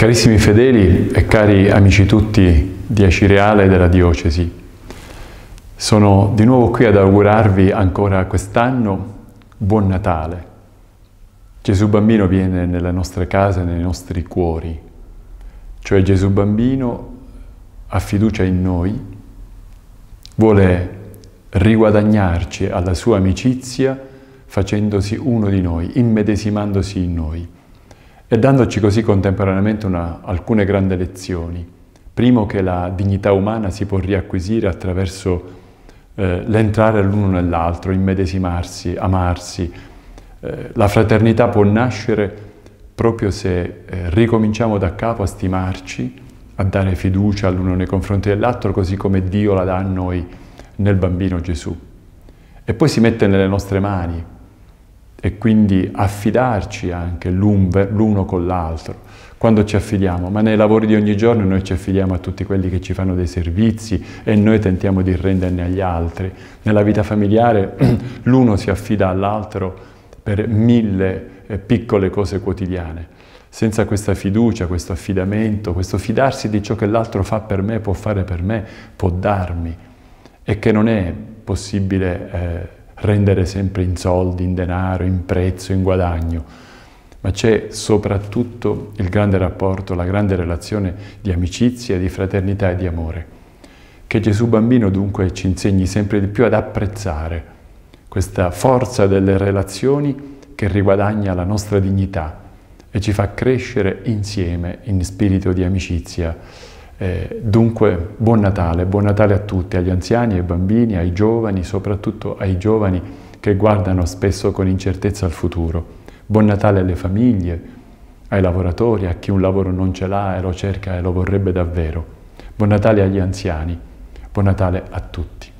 Carissimi fedeli e cari amici tutti di Acireale e della Diocesi, sono di nuovo qui ad augurarvi ancora quest'anno buon Natale. Gesù bambino viene nelle nostre case, nei nostri cuori, cioè Gesù bambino ha fiducia in noi, vuole riguadagnarci alla sua amicizia facendosi uno di noi, immedesimandosi in noi e dandoci così contemporaneamente una, alcune grandi lezioni. Primo che la dignità umana si può riacquisire attraverso eh, l'entrare l'uno nell'altro, immedesimarsi, amarsi. Eh, la fraternità può nascere proprio se eh, ricominciamo da capo a stimarci, a dare fiducia all'uno nei confronti dell'altro, così come Dio la dà a noi nel bambino Gesù. E poi si mette nelle nostre mani e quindi affidarci anche l'uno con l'altro. Quando ci affidiamo, ma nei lavori di ogni giorno noi ci affidiamo a tutti quelli che ci fanno dei servizi e noi tentiamo di renderne agli altri. Nella vita familiare l'uno si affida all'altro per mille eh, piccole cose quotidiane. Senza questa fiducia, questo affidamento, questo fidarsi di ciò che l'altro fa per me, può fare per me, può darmi e che non è possibile eh, rendere sempre in soldi, in denaro, in prezzo, in guadagno, ma c'è soprattutto il grande rapporto, la grande relazione di amicizia, di fraternità e di amore. Che Gesù bambino dunque ci insegni sempre di più ad apprezzare questa forza delle relazioni che riguadagna la nostra dignità e ci fa crescere insieme in spirito di amicizia eh, dunque, buon Natale, buon Natale a tutti, agli anziani, ai bambini, ai giovani, soprattutto ai giovani che guardano spesso con incertezza al futuro. Buon Natale alle famiglie, ai lavoratori, a chi un lavoro non ce l'ha e lo cerca e lo vorrebbe davvero. Buon Natale agli anziani, buon Natale a tutti.